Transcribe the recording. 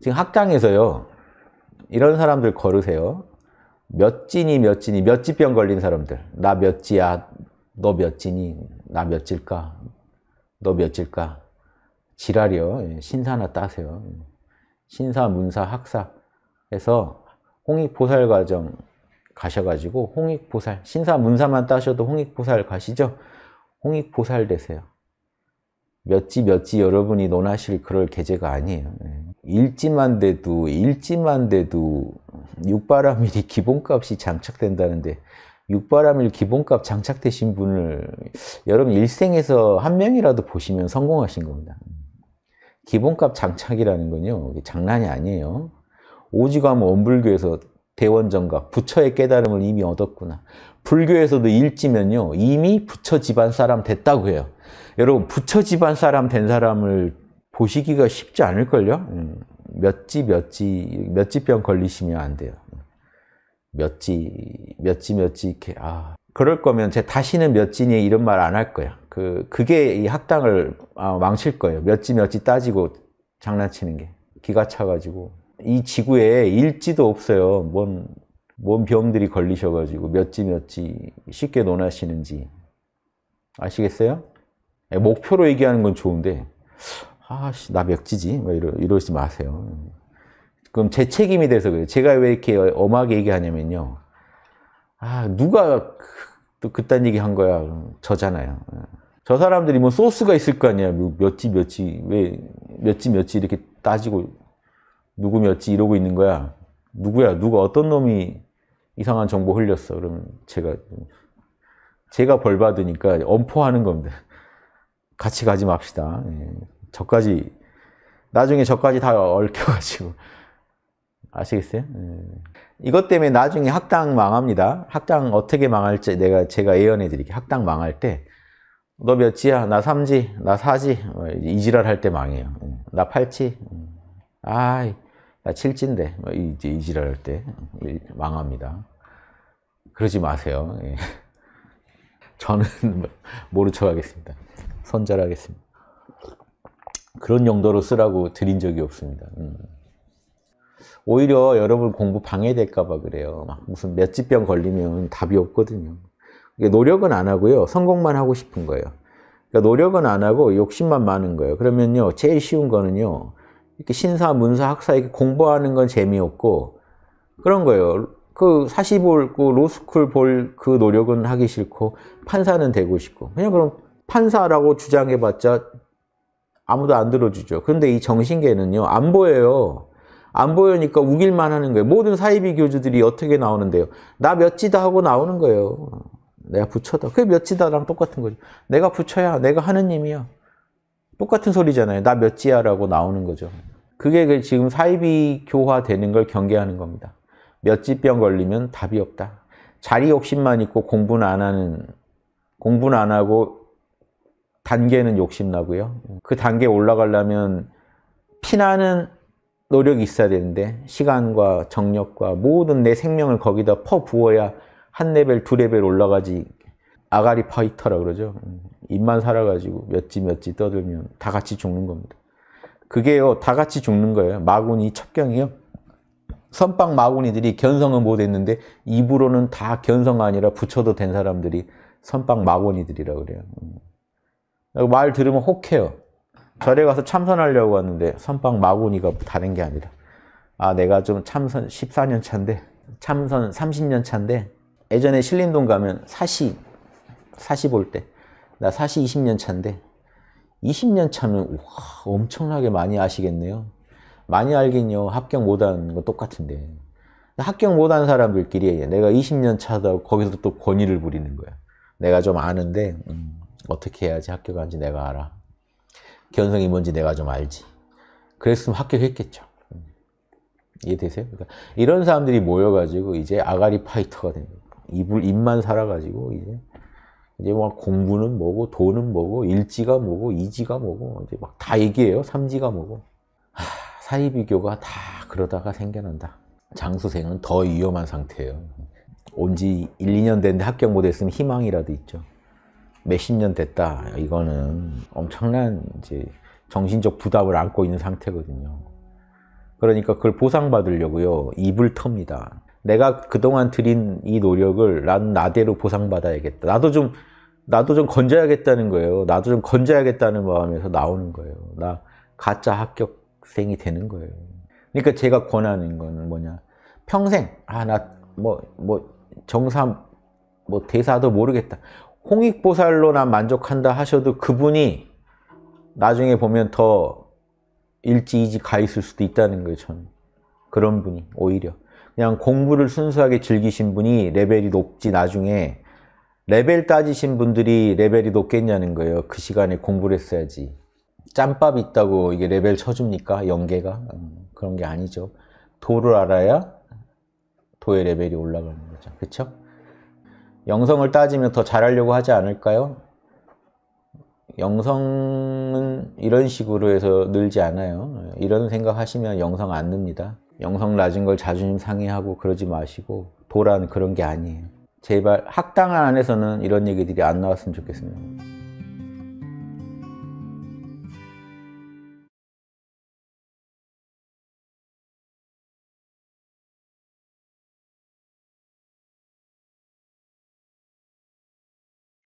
지금 학장에서요. 이런 사람들 걸으세요. 몇 진이 몇 진이 몇 지병 걸린 사람들. 나몇 지야. 너몇 진이. 나몇 질까. 너몇 질까. 지랄이요. 예, 신사나 따세요. 신사, 문사, 학사 해서 홍익보살 과정 가셔가지고 홍익보살, 신사, 문사만 따셔도 홍익보살 가시죠? 홍익보살 되세요. 몇지 몇지 여러분이 논하실 그럴 계제가 아니에요. 예. 일지만 돼도 일지만 돼도 6바람일이 기본값이 장착된다는데 6바람일 기본값 장착되신 분을 여러분 일생에서 한 명이라도 보시면 성공하신 겁니다. 기본값 장착이라는 건요 장난이 아니에요. 오지가면 원불교에서 대원정각, 부처의 깨달음을 이미 얻었구나. 불교에서도 일지면요. 이미 부처 집안 사람 됐다고 해요. 여러분 부처 집안 사람 된 사람을 보시기가 쉽지 않을걸요? 음, 몇지 몇지 몇지병 걸리시면 안 돼요. 몇지 몇지 몇지 이렇게 아 그럴 거면 제 다시는 몇지니 이런 말 안 할 거야. 그 그게 이 학당을 아, 망칠 거예요. 몇지 몇지 따지고 장난치는 게 기가 차가지고 이 지구에 일지도 없어요. 뭔, 뭔 병들이 걸리셔가지고 몇지 몇지 쉽게 논하시는지. 아시겠어요? 예, 목표로 얘기하는 건 좋은데, 아씨, 나 몇지지? 뭐 이러, 이러지 마세요. 그럼 제 책임이 돼서 그래요. 제가 왜 이렇게 엄하게 얘기하냐면요. 아, 누가 그, 또 그딴 얘기 한 거야. 저잖아요. 저 사람들이 뭐 소스가 있을 거 아니야. 뭐 몇지, 몇지, 왜, 몇지, 몇지 이렇게 따지고 누구몇지 이러고 있는 거야. 누구야? 누가 어떤 놈이 이상한 정보 흘렸어? 그러면 제가 제가 벌 받으니까 엄포하는 겁니다. 같이 가지 맙시다. 예. 저까지 나중에 저까지 다 얽혀가지고 아시겠어요? 예. 이것 때문에 나중에 학당 망합니다. 학당 어떻게 망할지 내가 제가 예언해 드릴게요. 학당 망할 때 너 몇지야? 나 3지? 나 4지? 뭐 이지랄 할 때 망해요. 예. 나 8지? 아이, 나 칠진데. 뭐, 이제 이지랄 할 때. 망합니다. 그러지 마세요. 예. 저는 뭐, 모른 척 하겠습니다. 손절 하겠습니다 그런 용도로 쓰라고 드린 적이 없습니다. 음. 오히려 여러분 공부 방해될까봐 그래요. 막 무슨 몇 집 병 걸리면 답이 없거든요. 노력은 안 하고요. 성공만 하고 싶은 거예요. 그러니까 노력은 안 하고 욕심만 많은 거예요. 그러면요. 제일 쉬운 거는요. 이렇게 신사, 문사, 학사 이렇게 공부하는 건 재미없고 그런 거예요. 그 사시 볼고 그 로스쿨 볼 그 노력은 하기 싫고 판사는 되고 싶고 그냥 그럼 판사라고 주장해봤자 아무도 안 들어주죠. 그런데 이 정신계는요 안 보여요. 안 보여니까 우길만 하는 거예요. 모든 사이비 교주들이 어떻게 나오는데요? 나 몇지다 하고 나오는 거예요. 내가 부처다. 그게 몇지다랑 똑같은 거죠. 내가 부처야. 내가 하느님이야. 똑같은 소리잖아요. 나 몇지야라고 나오는 거죠. 그게 그 지금 사이비교화 되는 걸 경계하는 겁니다. 몇 지병 걸리면 답이 없다. 자리 욕심만 있고 공부는 안 하는, 공부는 안 하고 단계는 욕심나고요. 그 단계에 올라가려면 피나는 노력이 있어야 되는데 시간과 정력과 모든 내 생명을 거기다 퍼부어야 한 레벨, 두 레벨 올라가지 아가리 파이터라 그러죠. 음, 입만 살아가지고 몇지 몇지 떠들면 다 같이 죽는 겁니다. 그게요 다 같이 죽는 거예요. 마구니 첩경이요. 선빵 마구니들이 견성은 못했는데 입으로는 다 견성 아니라 붙여도 된 사람들이 선빵 마구니들이라고 그래요. 음. 말 들으면 혹해요. 절에 가서 참선하려고 하는데 선빵 마구니가 다른 게 아니라 아 내가 좀 참선 14년 차인데 참선 30년 차인데 예전에 신림동 가면 사시 사시 볼때나 사시 20년 차인데 20년 차는 와, 엄청나게 많이 아시겠네요. 많이 알긴요. 합격 못하는 거 똑같은데. 합격 못한 사람들끼리 내가 20년 차다 거기서 또 권위를 부리는 거야. 내가 좀 아는데 음, 어떻게 해야지 합격한지 내가 알아. 견성이 뭔지 내가 좀 알지. 그랬으면 합격했겠죠. 이해되세요? 그러니까 이런 사람들이 모여가지고 이제 아가리 파이터가 됩니다. 입을, 입만 살아가지고 이제 이제 막 뭐 공부는 뭐고 돈은 뭐고 일지가 뭐고 이지가 뭐고 이제 막 다 얘기해요. 삼지가 뭐고. 하, 사이 비교가 다 그러다가 생겨난다. 장수생은 더 위험한 상태예요. 온 지 1, 2년 됐는데 합격 못했으면 희망이라도 있죠. 몇 십 년 됐다. 이거는 엄청난 이제 정신적 부담을 안고 있는 상태거든요. 그러니까 그걸 보상받으려고요. 입을 텁니다. 내가 그동안 들인 이 노력을 난 나대로 보상받아야겠다. 나도 좀 나도 좀 건져야겠다는 거예요. 나도 좀 건져야겠다는 마음에서 나오는 거예요. 나 가짜 합격생이 되는 거예요. 그러니까 제가 권하는 거는 뭐냐. 평생, 아, 나, 뭐, 뭐, 정사, 뭐, 대사도 모르겠다. 홍익보살로 난 만족한다 하셔도 그분이 나중에 보면 더일찌 이지 가 있을 수도 있다는 거예요, 저는. 그런 분이, 오히려. 그냥 공부를 순수하게 즐기신 분이 레벨이 높지, 나중에 레벨 따지신 분들이 레벨이 높겠냐는 거예요. 그 시간에 공부를 했어야지. 짬밥 있다고 이게 레벨 쳐줍니까? 연계가? 음, 그런 게 아니죠. 도를 알아야 도의 레벨이 올라가는 거죠. 그렇죠? 영성을 따지면 더 잘하려고 하지 않을까요? 영성은 이런 식으로 해서 늘지 않아요. 이런 생각하시면 영성 안 늡니다. 영성 낮은 걸 자존심 상해하고 그러지 마시고 도란 그런 게 아니에요. 제발 학당 안에서는 이런 얘기들이 안 나왔으면 좋겠습니다.